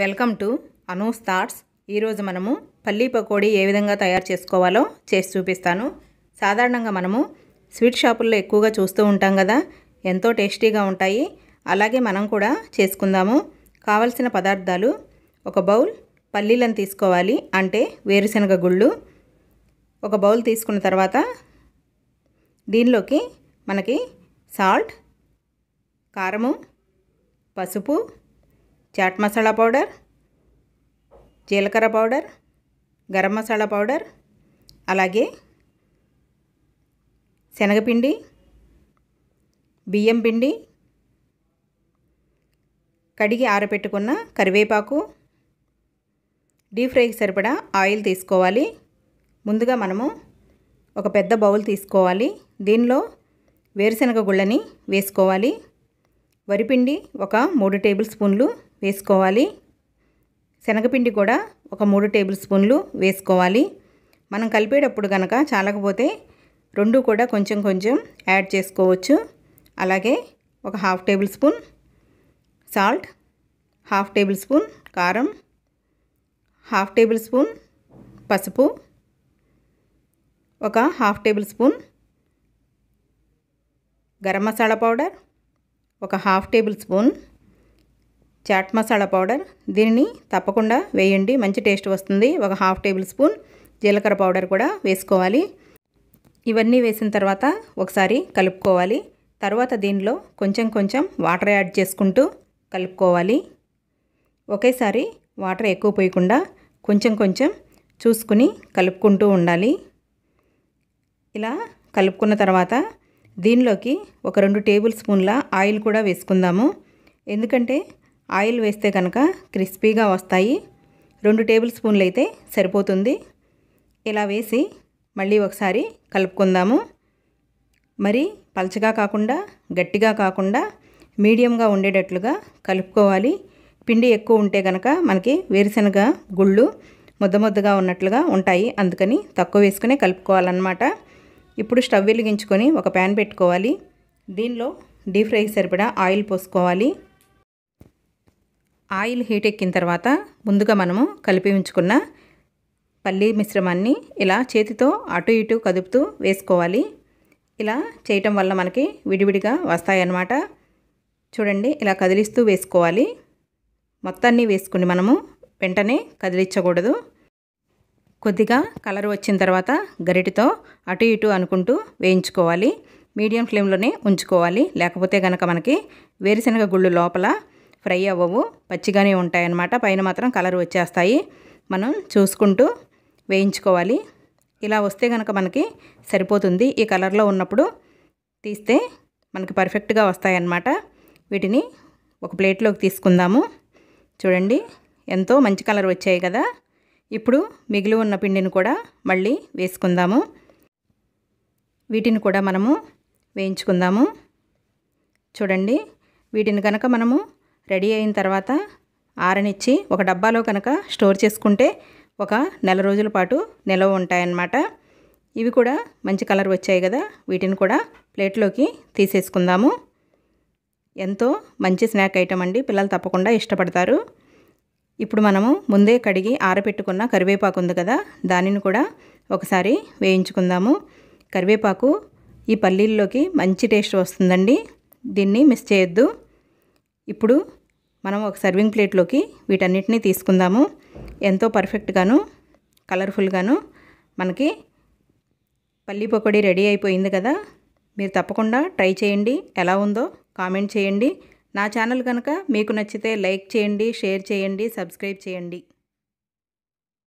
welcome to Anu's thoughts ఈరోజు మనము పల్లీ పకోడీ ఏ విధంగా తయారు చేసుకోవాలో చేసి చూపిస్తాను సాధారణంగా మనము స్వీట్ షాపుల్లో ఎక్కువగా చూస్తూ ఉంటాం కదా ఎంతో టేస్టీగా ఉంటాయి అలాగే మనం కూడా చేసుకుందాము కావలసిన పదార్థాలు ఒక బౌల్ పల్లీలను తీసుకోవాలి అంటే వేరుశనగ గుళ్ళు ఒక బౌల్ తీసుకున్న తర్వాత దీనిలోకి మనకి సాల్ట్ కారము పసుపు చాట్ మసాలా పౌడర్ జీలకర్ర పౌడర్ గరం మసాలా పౌడర్ అలాగే శనగపిండి బియ్యం పిండి కడిగి ఆరబెట్టుకున్న కరివేపాకు డీప్ ఫ్రైకి సరిపడా ఆయిల్ తీసుకోవాలి ముందుగా మనము ఒక పెద్ద బౌల్ తీసుకోవాలి దీనిలో వేరుశనగ గుళ్ళని వేసుకోవాలి వరిపిండి ఒక మూడు టేబుల్ స్పూన్లు వేసుకోవాలి శనగపిండి కూడా ఒక మూడు టేబుల్ స్పూన్లు వేసుకోవాలి మనం కలిపేటప్పుడు కనుక చాలకపోతే రెండు కూడా కొంచెం కొంచెం యాడ్ చేసుకోవచ్చు అలాగే ఒక half table spoon salt half table spoon కారం హాఫ్ టేబుల్ స్పూన్ పసుపు ఒక half table spoon garam masala powder ఒక half table spoon chaat masala powder దీనిని తప్పకుండా వేయండి మంచి టేస్ట్ వస్తుంది ఒక హాఫ్ టేబుల్ స్పూన్ జీలకర్ర పౌడర్ కూడా వేసుకోవాలి ఇవన్నీ వేసిన తర్వాత ఒకసారి కలుపుకోవాలి తర్వాత దీనిలో కొంచెం కొంచెం వాటర్ యాడ్ చేసుకుంటూ కలుపుకోవాలి ఒకేసారి వాటర్ ఎక్కువ పోయకుండా కొంచెం కొంచెం చూసుకుని కలుపుకుంటూ ఉండాలి ఇలా కలుపుకున్న తర్వాత దీనిలోకి ఒక రెండు టేబుల్ స్పూన్ల ఆయిల్ కూడా వేసుకుందాము ఎందుకంటే ఆయిల్ వేస్తే కనుక క్రిస్పీగా వస్తాయి రెండు టేబుల్ స్పూన్లు అయితే సరిపోతుంది ఇలా వేసి మళ్ళీ ఒకసారి కలుపుకుందాము మరి పలచగా కాకుండా గట్టిగా కాకుండా మీడియంగా ఉండేటట్లుగా కలుపుకోవాలి పిండి ఎక్కువ ఉంటే కనుక మనకి వేరుశనగ గుళ్ళు ముద్ద ముద్దగా ఉన్నట్లుగా ఉంటాయి అందుకని తక్కువ వేసుకునే కలుపుకోవాలన్నమాట ఇప్పుడు స్టవ్ వెలిగించుకొని ఒక ప్యాన్ పెట్టుకోవాలి దీనిలో డీప్ ఫ్రై సరిపడా ఆయిల్ పోసుకోవాలి ఆయిల్ హీట్ ఎక్కిన తర్వాత ముందుగా మనము కలిపి ఉంచుకున్న పల్లీ మిశ్రమాన్ని ఇలా చేతితో అటు ఇటు కదుపుతూ వేసుకోవాలి ఇలా చేయటం వల్ల మనకి విడివిడిగా వస్తాయన్నమాట చూడండి ఇలా కదిలిస్తూ వేసుకోవాలి మొత్తాన్ని వేసుకుని మనము వెంటనే కదిలించకూడదు కొద్దిగా కలర్ వచ్చిన తర్వాత గరిటితో అటు ఇటు అనుకుంటూ వేయించుకోవాలి మీడియం ఫ్లేమ్లోనే ఉంచుకోవాలి లేకపోతే కనుక మనకి వేరుశనగ గుళ్ళు లోపల ఫ్రై అవ్వవు పచ్చిగానే ఉంటాయన్నమాట పైన మాత్రం కలర్ వచ్చేస్తాయి మనం చూసుకుంటూ వేయించుకోవాలి ఇలా వస్తే కనుక మనకి సరిపోతుంది ఈ కలర్లో ఉన్నప్పుడు తీస్తే మనకి పర్ఫెక్ట్గా వస్తాయన్నమాట వీటిని ఒక ప్లేట్లోకి తీసుకుందాము చూడండి ఎంతో మంచి కలర్ వచ్చాయి కదా ఇప్పుడు మిగిలి ఉన్న పిండిని కూడా మళ్ళీ వేసుకుందాము వీటిని కూడా మనము వేయించుకుందాము చూడండి వీటిని కనుక మనము రెడీ అయిన తర్వాత ఆరనిచ్చి ఒక డబ్బాలో కనుక స్టోర్ చేసుకుంటే ఒక నెల రోజుల పాటు నిలవ ఉంటాయన్నమాట ఇవి కూడా మంచి కలర్ వచ్చాయి కదా వీటిని కూడా ప్లేట్లోకి తీసేసుకుందాము ఎంతో మంచి స్నాక్ ఐటమ్ అండి పిల్లలు తప్పకుండా ఇష్టపడతారు ఇప్పుడు మనము ముందే కడిగి ఆరబెట్టుకున్న కరివేపాకు ఉంది కదా దానిని కూడా ఒకసారి వేయించుకుందాము కరివేపాకు ఈ పల్లీల్లోకి మంచి టేస్ట్ వస్తుందండి దీన్ని మిస్ చేయొద్దు ఇప్పుడు మనం ఒక సర్వింగ్ ప్లేట్లోకి వీటన్నిటిని తీసుకుందాము ఎంతో పర్ఫెక్ట్గాను కలర్ఫుల్గాను మనకి పల్లీ పకోడీ రెడీ అయిపోయింది కదా మీరు తప్పకుండా ట్రై చేయండి ఎలా ఉందో కామెంట్ చేయండి నా ఛానల్ కనుక మీకు నచ్చితే లైక్ చేయండి షేర్ చేయండి సబ్స్క్రైబ్ చేయండి